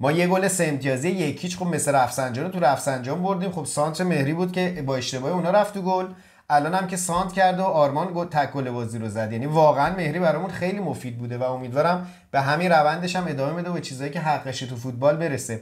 ما یه گل سه امتیازی یکیچ خب مثل رفسنجان تو رفسنجان بردیم خب سانتر مهری بود که با اشتباه اونا رفت تو گل الان هم که سانت کرد و آرمان گل تکل بازی رو زد یعنی واقعا مهری برامون خیلی مفید بوده و امیدوارم به همین روندش هم ادامه بده و به چیزایی که حقش تو فوتبال برسه